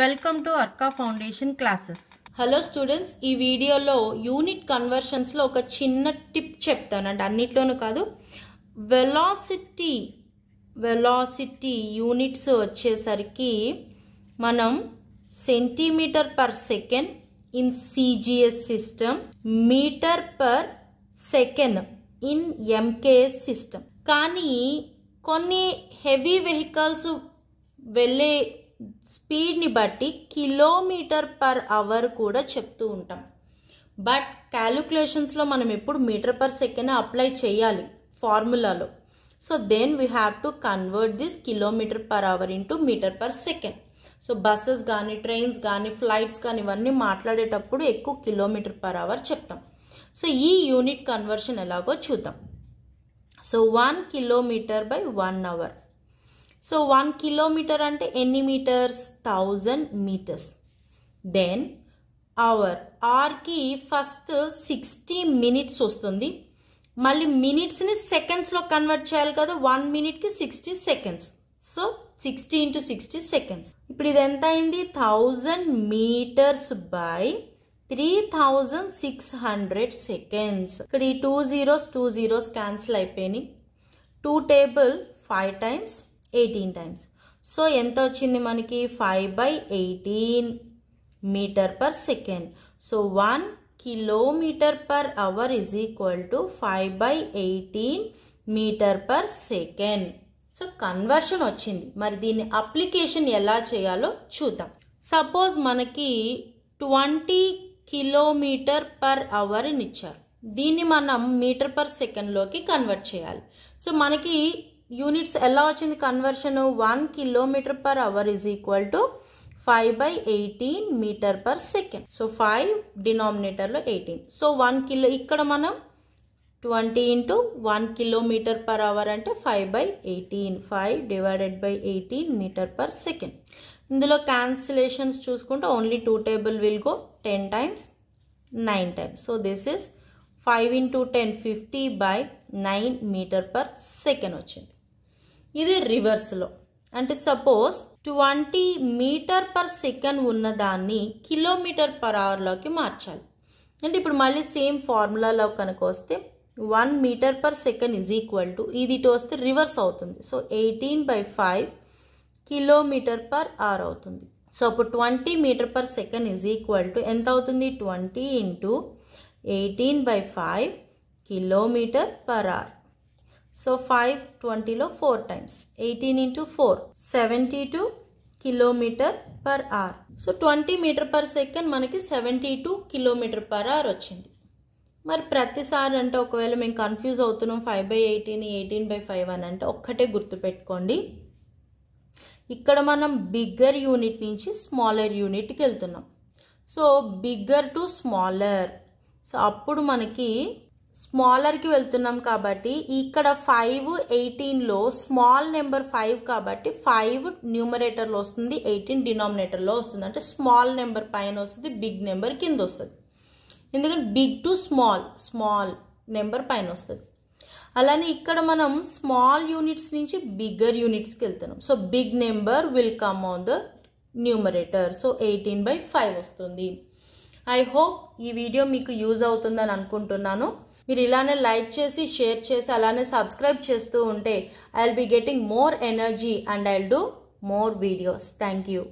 welcome to Arka foundation classes hello students ఈ వీడియోలో unit కన్వర్షన్స్లో ఒక చిన్న టిప్ చెప్తానండి అన్నిట్లోనూ కాదు వెలాసిటీ వెలాసిటీ యూనిట్స్ వచ్చేసరికి మనం centimetre per second in CGS system metre per second in MKS system కానీ కొన్ని హెవీ వెహికల్స్ వెళ్ళే స్పీడ్ని బట్టి కిలోమీటర్ పర్ అవర్ కూడా చెప్తూ ఉంటాం బట్ క్యాలిక్యులేషన్స్లో మనం ఎప్పుడు మీటర్ పర్ సెకండ్ అప్లై చేయాలి ఫార్ములాలో so then we have to convert this kilometre per hour into metre per second so buses కానీ ట్రైన్స్ కానీ ఫ్లైట్స్ కానీ ఇవన్నీ మాట్లాడేటప్పుడు ఎక్కువ కిలోమీటర్ పర్ అవర్ చెప్తాం సో ఈ యూనిట్ కన్వర్షన్ ఎలాగో చూద్దాం so one kilometre by one hour so one kilometre అంటే ఎన్ని metres thousand metres then hour ఆర్కి ఫస్ట్ సిక్స్టీ మినిట్స్ వస్తుంది మళ్ళీ మినిట్స్ని సెకండ్స్లో కన్వర్ట్ చేయాలి కదా వన్ మినిట్కి sixty seconds so sixty into sixty seconds ఇప్పుడు ఇది ఎంత అయింది thousand metres by three thousand six hundred seconds ఇక్కడ ఈ two zeros two zeros cancel అయిపోయినాయి two table five times eighteen times so ఎంత వచ్చింది మనకి five by eighteen metre per second so one kilometre per hour is equal to five by eighteen metre per second so conversion వచ్చింది మరి దీన్ని application ఎలా చేయాలో చూద్దాం సపోజ్ మనకి ట్వంటీ కిలోమీటర్ పర్ అవర్ ఇచ్చారు దీన్ని మనం మీటర్ పర్ సెకండ్లోకి కన్వర్ట్ చేయాలి సో మనకి యూనిట్స్ ఎలా వచ్చింది conversion one kilometre per hour is equal to five by eighteen metre per second so five డినామినేటర్లో ఎయిటీన్ సో వన్ కిలో ఇక్కడ మనం twenty into one kilometre per hour అంటే five by eighteen five divided by eighteen metre per second ఇందులో cancellations చూసుకుంటే only two table will go ten times nine times so this is five into ten fifty by nine metre per second వచ్చింది ఇది రివర్స్లో అంటే suppose twenty metre per second ఉన్నదాన్ని kilometre per అవర్లోకి మార్చాలి అంటే ఇప్పుడు మళ్ళీ సేమ్ ఫార్ములాలో కనుక వస్తే one metre per second is equal to ఇది ఇటు వస్తే రివర్స్ అవుతుంది so eighteen by five kilometre per hour అవుతుంది సో అప్పుడు twenty metre per second is equal to ఎంత అవుతుంది twenty into eighteen by five kilometre per hour so five ట్వంటీలో four times eighteen into four seventy two kilometre per hour so twenty metre per second మనకి seventy two kilometre per hour వచ్చింది మరి ప్రతిసారి అంటే ఒకవేళ మేము కన్ఫ్యూజ్ అవుతున్నాం five by eighteen eighteen by five అని అంటే ఒక్కటే గుర్తుపెట్టుకోండి ఇక్కడ మనం బిగ్గర్ యూనిట్ నుంచి స్మాలర్ యూనిట్కి వెళ్తున్నాం so bigger to smaller so అప్పుడు మనకి స్మాలర్కి వెళ్తున్నాం కాబట్టి ఇక్కడ ఫైవ్ ఎయిటీన్లో స్మాల్ నెంబర్ ఫైవ్ కాబట్టి ఫైవ్ న్యూమరేటర్లో వస్తుంది ఎయిటీన్ డినామినేటర్లో వస్తుంది అంటే స్మాల్ నెంబర్ పైన వస్తుంది బిగ్ నెంబర్ కింద వస్తుంది ఎందుకంటే big to small small number పైన వస్తుంది అలానే ఇక్కడ మనం స్మాల్ యూనిట్స్ నుంచి బిగ్గర్ యూనిట్స్కి వెళ్తున్నాం so big number will come on the numerator so eighteen by five వస్తుంది ఐ హోప్ ఈ వీడియో మీకు యూజ్ అవుతుందని అనుకుంటున్నాను మీరు ఇలానే లైక్ చేసి షేర్ చేసి అలానే సబ్స్క్రైబ్ చేస్తూ ఉంటే I will be getting more energy and I will do more videos thank you